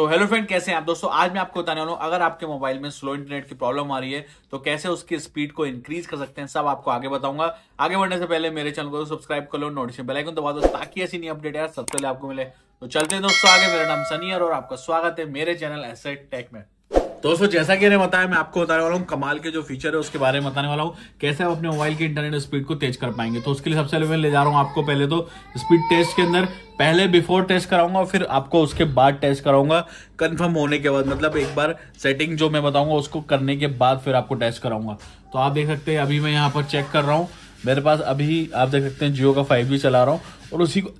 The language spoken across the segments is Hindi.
तो हेलो फ्रेंड कैसे हैं आप दोस्तों आज मैं आपको बताने वाला हूं अगर आपके मोबाइल में स्लो इंटरनेट की प्रॉब्लम आ रही है तो कैसे उसकी स्पीड को इंक्रीज कर सकते हैं सब आपको आगे बताऊंगा आगे बढ़ने से पहले मेरे चैनल को सब्सक्राइब कर लो नोटिफिकेशन बेल आइकन दबा दो ताकि ऐसी नई अपडेट यार सबसे पहले आपको मिले तो चलते हैं दोस्तों आगे मेरा नाम सनी और आपका स्वागत है मेरे चैनल एसेट टेक में दोस्तों जैसा कि मैंने बताया मैं आपको बताने वाला हूँ कमाल के जो फीचर है उसके बारे में बताने वाला हूँ कैसे आप अपने मोबाइल की इंटरनेट स्पीड को तेज कर पाएंगे तो उसके लिए सबसे पहले मैं ले जा रहा हूँ आपको पहले तो स्पीड टेस्ट के अंदर पहले बिफोर टेस्ट कराऊंगा फिर आपको उसके बाद टेस्ट कराऊंगा कन्फर्म होने के बाद मतलब एक बार सेटिंग जो मैं बताऊंगा उसको करने के बाद फिर आपको टेस्ट कराऊंगा तो आप देख सकते हैं अभी मैं यहाँ पर चेक कर रहा हूँ मेरे पास अभी आप देख सकते हैं जियो का फाइव चला रहा हूँ और उसी को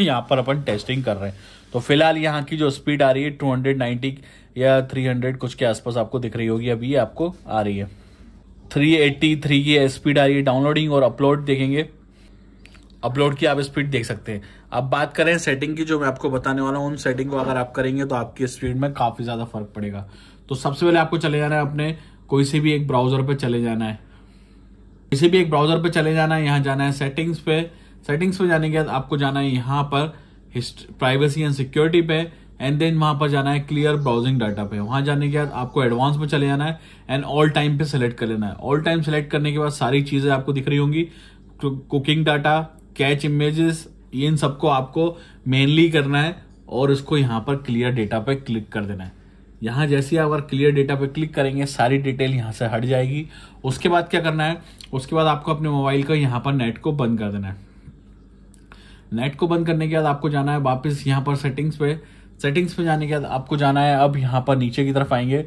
यहाँ पर अपन टेस्टिंग कर रहे हैं तो फिलहाल यहाँ की जो स्पीड आ रही है 290 या 300 कुछ के आसपास आपको दिख रही होगी अभी आपको आ रही है 383 की स्पीड आ रही है डाउनलोडिंग और अपलोड देखेंगे अपलोड की आप स्पीड देख सकते हैं अब बात करें सेटिंग की जो मैं आपको बताने वाला हूँ उन सेटिंग को अगर आप करेंगे तो आपकी स्पीड में काफ़ी ज़्यादा फर्क पड़ेगा तो सबसे पहले आपको चले जाना है अपने कोई से भी एक ब्राउज़र पर चले जाना है किसी भी एक ब्राउज़र पर चले जाना है यहाँ जाना है सेटिंग्स पे सेटिंग्स पे जाने के बाद आपको जाना है यहाँ पर प्राइवेसी एंड सिक्योरिटी पे एंड देन वहां पर जाना है क्लियर ब्राउजिंग डाटा पे वहां जाने के बाद आपको एडवांस में चले जाना है एंड ऑल टाइम पे सेलेक्ट कर लेना है ऑल टाइम सेलेक्ट करने के बाद सारी चीजें आपको दिख रही होंगी कुकिंग डाटा कैच इमेजेस इन सबको आपको मेनली करना है और इसको यहाँ पर क्लियर डेटा पे क्लिक कर देना है यहाँ जैसे अगर क्लियर डेटा पे क्लिक करेंगे सारी डिटेल यहाँ से हट जाएगी उसके बाद क्या करना है उसके बाद आपको अपने मोबाइल का यहाँ पर नेट को बंद कर देना है नेट को बंद करने के बाद आपको जाना है वापस यहाँ पर सेटिंग्स पे सेटिंग्स पे जाने के बाद आपको जाना है अब यहाँ पर नीचे की तरफ आएंगे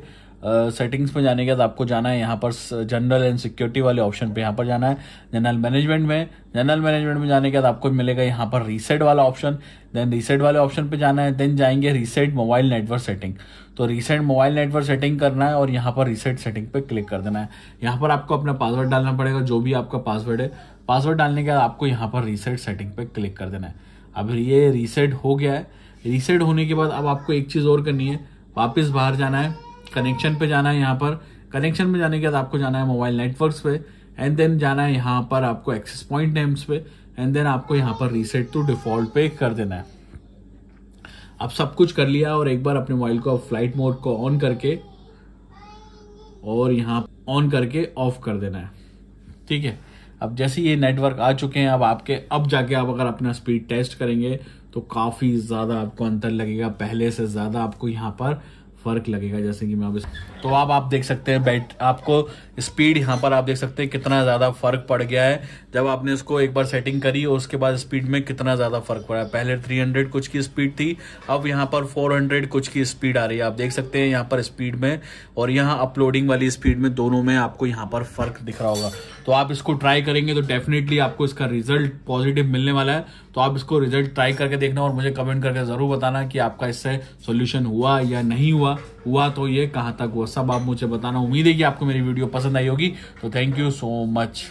सेटिंग्स uh, में जाने के बाद आपको जाना है यहाँ पर जनरल एंड सिक्योरिटी वाले ऑप्शन पे यहाँ पर जाना है जनरल मैनेजमेंट में जनरल मैनेजमेंट में जाने के बाद आपको मिलेगा यहाँ पर रीसेट वाला ऑप्शन देन रीसेट वाले ऑप्शन पे जाना है देन जाएंगे रीसेट मोबाइल नेटवर्क सेटिंग तो रीसेट मोबाइल नेटवर्क सेटिंग करना है और यहाँ पर रीसेट सेटिंग पे क्लिक कर देना है यहाँ पर आपको अपना पासवर्ड डालना पड़ेगा जो भी आपका पासवर्ड है पासवर्ड डालने के बाद आपको यहाँ पर रीसेट सेटिंग पे क्लिक कर देना है अब ये रीसेट हो गया है रीसेट होने के बाद अब आपको एक चीज़ और करनी है वापस बाहर जाना है कनेक्शन पे जाना है यहाँ पर कनेक्शन में जाने के बाद आपको जाना है मोबाइल नेटवर्क्स पे एंड देन जाना है यहाँ पर आपको एक्सेस पॉइंट नेम्स पे एंड देन आपको यहाँ पर रीसेट टू डिफॉल्ट पे कर देना है आप सब कुछ कर लिया और एक बार अपने मोबाइल को फ्लाइट मोड को ऑन करके और यहाँ ऑन करके ऑफ कर देना है ठीक है अब जैसे ये नेटवर्क आ चुके हैं अब आपके अब जाके आप अगर अपना स्पीड टेस्ट करेंगे तो काफ़ी ज़्यादा आपको अंतर लगेगा पहले से ज़्यादा आपको यहाँ पर फर्क लगेगा जैसे कि मैं अब तो आप आप देख सकते हैं बैट आपको स्पीड यहाँ पर आप देख सकते हैं कितना ज़्यादा फर्क पड़ गया है जब आपने इसको एक बार सेटिंग करी और उसके बाद स्पीड में कितना ज़्यादा फर्क पड़ा है पहले 300 कुछ की स्पीड थी अब यहाँ पर 400 कुछ की स्पीड आ रही है आप देख सकते हैं यहाँ पर स्पीड में और यहाँ अपलोडिंग वाली स्पीड में दोनों में आपको यहाँ पर फर्क दिख रहा होगा तो आप इसको ट्राई करेंगे तो डेफिनेटली आपको इसका रिजल्ट पॉजिटिव मिलने वाला है तो आप इसको रिजल्ट ट्राई करके देखना और मुझे कमेंट करके ज़रूर बताना कि आपका इससे सोल्यूशन हुआ या नहीं हुआ हुआ तो ये कहाँ तक हुआ सब आप मुझे बताना उम्मीद है कि आपको मेरी वीडियो पसंद आई होगी तो थैंक यू सो मच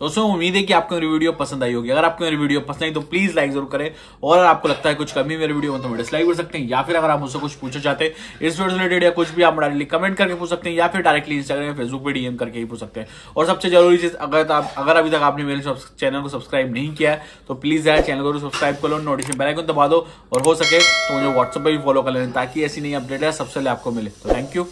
दोस्तों उम्मीद है कि आपको मेरी वीडियो पसंद आई होगी अगर आपको मेरी वीडियो पसंद आई तो प्लीज लाइक जरूर करें और अगर आपको लगता है कुछ कमी मेरे वीडियो में मतलब तो डिसलाइक कर सकते हैं या फिर अगर आप मुझसे कुछ पूछना चाहते हैं इस वीडियो रिलेटेड या कुछ भी आप डायरेक्टली कमेंट करके पूछ सकते हैं या फिर डायरेक्टली इंस्टाग्राम फेसबुक पर डीएम करके ही पूछ सकते हैं और सबसे जरूरी चीज अगर आप अगर अभी तक आपने मेरे चैनल को सब्सक्राइब नहीं किया है तो प्लीज यार चैनल को सब्सक्राइब कर लो नोटिफिकेशन बेलाइकन दबा दो और हो सके तो मुझे व्हाट्सअप पर भी फॉलो कर लेना ताकि ऐसी नई अपडेट है सबसे पहले आपको मिले तो थैंक यू